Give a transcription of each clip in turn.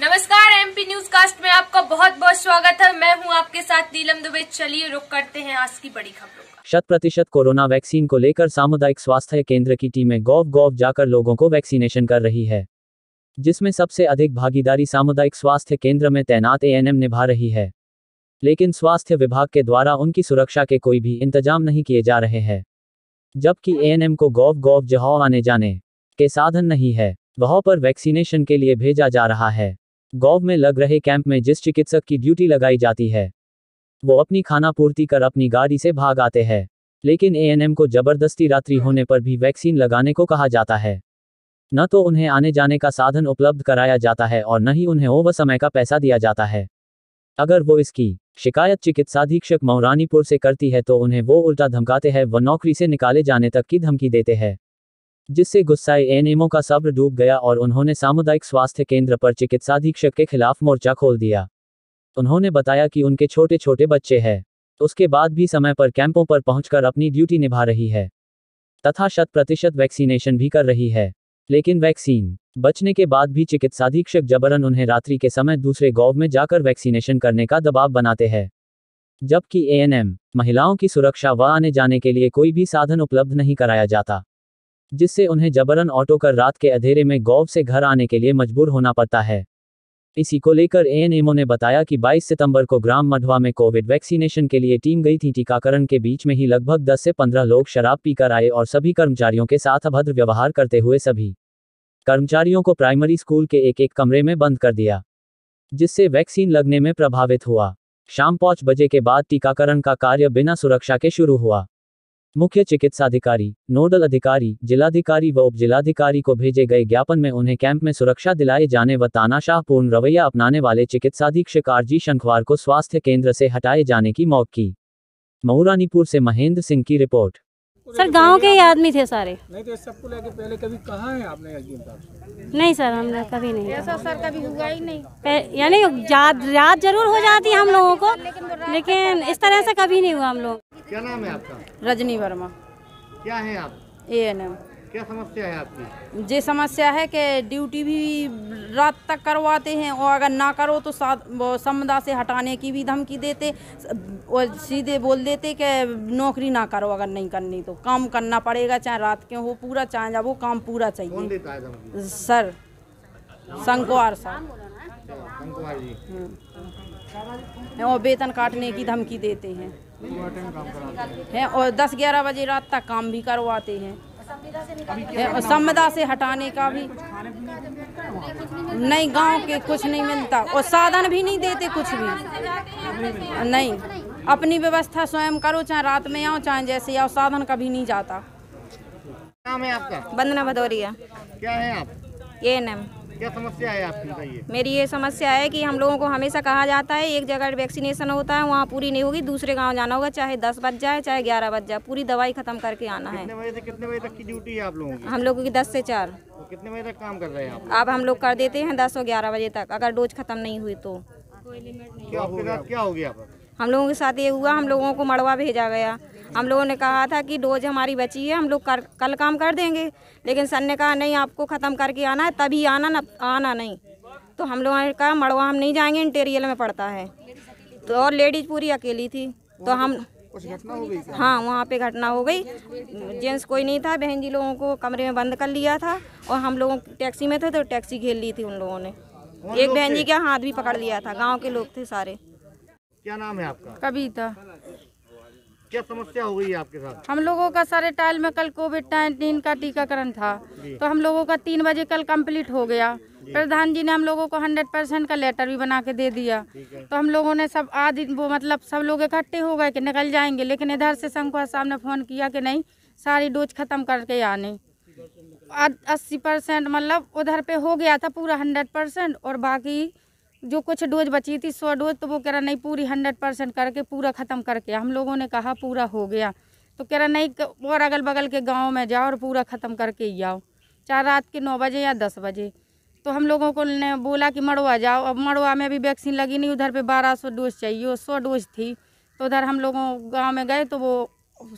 नमस्कार MP news cast में आपका बहुत बहुत स्वागत है मैं हूं आपके साथ नीलम दुबे चलिए रुक करते हैं आज की बड़ी खबरों का शत प्रतिशत कोरोना वैक्सीन को लेकर सामुदायिक स्वास्थ्य केंद्र की टीमें गौव गौव जाकर लोगों को वैक्सीनेशन कर रही है जिसमें सबसे अधिक भागीदारी सामुदायिक स्वास्थ्य केंद्र में तैनात एएनएम निभा रही है लेकिन स्वास्थ्य विभाग के द्वारा उनकी सुरक्षा के कोई भी इंतजाम नहीं किए जा रहे हैं जबकि एएनएम को गौव गौव जहां आने जाने के साधन नहीं है वहां पर वैक्सीनेशन के लिए भेजा जा रहा है गौव में लग रहे कैंप में जिस चिकित्सक की ड्यूटी लगाई जाती है वो अपनी खाना पूर्ति कर अपनी गाड़ी से भाग आते हैं लेकिन एएनएम को जबरदस्ती रात्रि होने पर भी वैक्सीन लगाने को कहा जाता है न तो उन्हें आने जाने का साधन उपलब्ध कराया जाता है और न ही उन्हें ओव समय का पैसा दिया जाता है अगर वो इसकी शिकायत चिकित्साधीक्षक मौरानीपुर से करती है तो उन्हें वो उल्टा धमकाते हैं व नौकरी से निकाले जाने तक की धमकी देते हैं जिससे गुस्साए एनएमओ का सब्र डूब गया और उन्होंने सामुदायिक स्वास्थ्य केंद्र पर चिकित्साधीक्षक के खिलाफ मोर्चा खोल दिया उन्होंने बताया कि उनके छोटे छोटे बच्चे हैं उसके बाद भी समय पर कैंपों पर पहुंचकर अपनी ड्यूटी निभा रही है तथा शत प्रतिशत वैक्सीनेशन भी कर रही है लेकिन वैक्सीन बचने के बाद भी चिकित्साधीक्षक जबरन उन्हें रात्रि के समय दूसरे गौव में जाकर वैक्सीनेशन करने का दबाव बनाते हैं जबकि एएनएम महिलाओं की सुरक्षा व आने जाने के लिए कोई भी साधन उपलब्ध नहीं कराया जाता जिससे उन्हें जबरन ऑटो कर रात के अंधेरे में गौव से घर आने के लिए मजबूर होना पड़ता है इसी को लेकर एएनएमओ ने बताया कि 22 सितंबर को ग्राम मधवा में कोविड वैक्सीनेशन के लिए टीम गई थी टीकाकरण के बीच में ही लगभग 10 से 15 लोग शराब पीकर आए और सभी कर्मचारियों के साथ अभद्र व्यवहार करते हुए सभी कर्मचारियों को प्राइमरी स्कूल के एक एक कमरे में बंद कर दिया जिससे वैक्सीन लगने में प्रभावित हुआ शाम पाँच बजे के बाद टीकाकरण का कार्य बिना सुरक्षा के शुरू हुआ मुख्य चिकित्साधिकारी नोडल अधिकारी जिलाधिकारी व उप जिलाधिकारी को भेजे गए ज्ञापन में उन्हें कैंप में सुरक्षा दिलाए जाने व तानाशाहपूर्ण रवैया अपनाने वाले चिकित्साधीक्षक आरजी शंखवार को स्वास्थ्य केंद्र से हटाए जाने की मौत की मऊरानीपुर से महेंद्र सिंह की रिपोर्ट सर गांव के ही आदमी थे सारे नहीं तो इस सबको लेके पहले कभी कहा है आपने नहीं सर हमने कभी नहीं ऐसा सर कभी हुआ ही नहीं यानी रात जरूर हो जाती है हम लोगों को लेकिन इस तरह से कभी नहीं हुआ हम लोग क्या नाम है आपका रजनी वर्मा क्या है आप ए एन एम क्या समस्या है आपकी जे समस्या है कि ड्यूटी भी रात तक करवाते हैं और अगर ना करो तो समुदा से हटाने की भी धमकी देते और सीधे बोल देते कि नौकरी ना करो अगर नहीं करनी तो काम करना पड़ेगा चाहे रात के हो पूरा चाहे जब वो काम पूरा चाहिए सर शंकुआर सर अच्छा, हम्म। और वेतन काटने की धमकी देते हैं हैं और 10-11 बजे रात तक काम भी करवाते हैं है, संविदा से हटाने का भी नहीं गांव के कुछ नहीं मिलता और साधन भी नहीं देते कुछ भी नहीं अपनी व्यवस्था स्वयं करो चाहे रात में आओ चाहे जैसे आओ साधन कभी नहीं जाता नाम है आपका वंदना भदौरिया क्या है आप ए एन एम क्या समस्या है आपकी बताइए मेरी ये समस्या है कि हम लोगों को हमेशा कहा जाता है एक जगह वैक्सीनेशन होता है वहाँ पूरी नहीं होगी दूसरे गांव जाना होगा चाहे दस बज जाए चाहे ग्यारह बज जाए पूरी दवाई खत्म करके आना है कितने बजे तक कितने बजे तक की ड्यूटी है आप लोगों की हम लोगों की दस से चार तो कितने बजे तक काम कर रहे हैं आप हम लोग कर देते हैं दस और ग्यारह बजे तक अगर डोज खत्म नहीं हुई तो क्या हो गया हम लोगों के साथ ये हुआ हम लोगों को मड़वा भेजा गया हम लोगों ने कहा था कि डोज हमारी बची है हम लोग कर, कल काम कर देंगे लेकिन सर ने कहा नहीं आपको ख़त्म करके आना है तभी आना न आना नहीं तो हम लोगों ने कहा मड़वा हम नहीं जाएंगे इंटेरियल में पड़ता है तो और लेडीज़ पूरी अकेली थी तो हम हाँ वहाँ पे घटना हो गई जेंट्स कोई नहीं था बहन जी लोगों को कमरे में बंद कर लिया था और हम लोग टैक्सी में थे तो टैक्सी घेर ली थी उन लोगों ने एक बहन जी का हाथ भी पकड़ लिया था गांव के लोग थे सारे क्या नाम है आपका कविता क्या समस्या हो गई है आपके साथ हम लोगों का सारे टाइल में कल कोविड नाइन्टीन का टीकाकरण था तो हम लोगों का तीन बजे कल कंप्लीट हो गया प्रधान जी ने हम लोगों को हंड्रेड परसेंट का लेटर भी बना के दे दिया तो हम लोगों ने सब आदि वो मतलब सब लोग इकट्ठे हो गए कि निकल जाएंगे लेकिन इधर से शंकुआ साहब ने फ़ोन किया कि नहीं सारी डोज ख़त्म करके आने अस्सी परसेंट मतलब उधर पे हो गया था पूरा हंड्रेड परसेंट और बाकी जो कुछ डोज बची थी सौ डोज तो वो कह रहा नहीं पूरी हंड्रेड परसेंट करके पूरा ख़त्म करके हम लोगों ने कहा पूरा हो गया तो कह रहा नहीं और अगल बगल के गाँव में जाओ और पूरा ख़त्म करके ही आओ चाहे रात के नौ बजे या दस बजे तो हम लोगों को ने बोला कि मड़वा जाओ अब मड़वा में भी वैक्सीन लगी नहीं उधर पर बारह सौ डोज चाहिए सौ डोज थी तो उधर हम लोगों गाँव में गए तो वो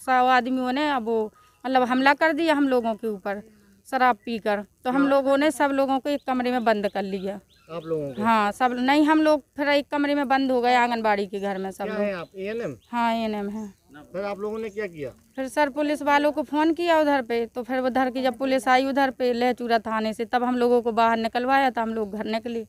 सौ आदमियों ने अब वो मतलब हमला कर दिया हम लोगों के ऊपर शराब पीकर तो हम हाँ। लोगों ने सब लोगों को एक कमरे में बंद कर लिया आप लोगों को हाँ सब नहीं हम लोग फिर एक कमरे में बंद हो गए आंगनबाड़ी के घर में सब लोग आप एम हाँ एम है फिर आप लोगों ने क्या किया फिर सर पुलिस वालों को फोन किया उधर पे तो फिर उधर की जब पुलिस आई उधर पे लहचूरा थाने से तब हम लोगों को बाहर निकलवाया था हम लोग घर निकले